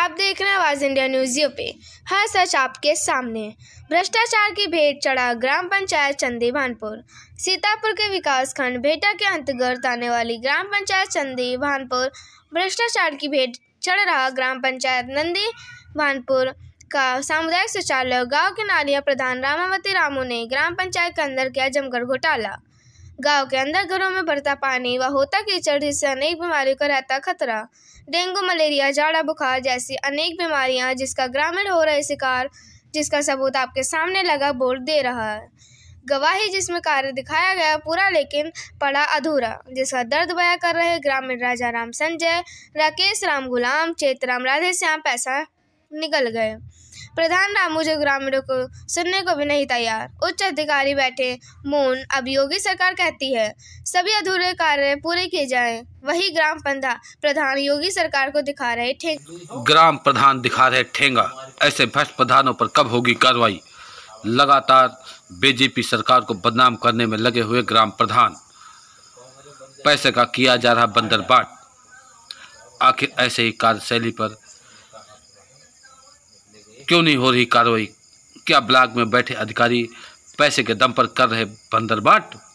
आप देख रहे हैं आवाज़ इंडिया न्यूज़ पे हर सच आपके सामने भ्रष्टाचार की भेंट चढ़ा ग्राम पंचायत चंदी भानपुर सीतापुर के विकास खंड भेटा के अंतर्गत आने वाली ग्राम पंचायत चंदी भानपुर भ्रष्टाचार की भेंट चढ़ रहा ग्राम पंचायत नंदी भानपुर का सामुदायिक शौचालय गांव के नालिया प्रधान रामावती रामू ने ग्राम पंचायत के अंदर किया जमकर घोटाला गांव के अंदर घरों में बढ़ता पानी व होता कीचड़ जिससे अनेक बीमारियों का रहता खतरा डेंगू मलेरिया झाड़ा बुखार जैसी अनेक बीमारियां जिसका ग्रामीण हो रहे शिकार जिसका सबूत आपके सामने लगा बोर्ड दे रहा है गवाही जिसमें कार्य दिखाया गया पूरा लेकिन पड़ा अधूरा जिसका दर्द बया कर रहे ग्रामीण राजा राम संजय राकेश राम गुलाम चेतराम राधे श्याम पैसा निकल गए प्रधान मुझे ग्रामीणों को सुनने को भी नहीं तैयार उच्च अधिकारी बैठे मौन अब योगी सरकार कहती है सभी अधूरे कार्य पूरे किए जाएं वही ग्राम पंधा प्रधान योगी सरकार को दिखा रहे थे ग्राम प्रधान दिखा रहे ठेंगा ऐसे भ्रष्ट प्रधानों पर कब होगी कार्रवाई लगातार बीजेपी सरकार को बदनाम करने में लगे हुए ग्राम प्रधान पैसे का किया जा रहा बंदरबाट आखिर ऐसे ही कार्यशैली पर क्यों नहीं हो रही कार्रवाई क्या ब्लॉक में बैठे अधिकारी पैसे के दम पर कर रहे बंदरबाट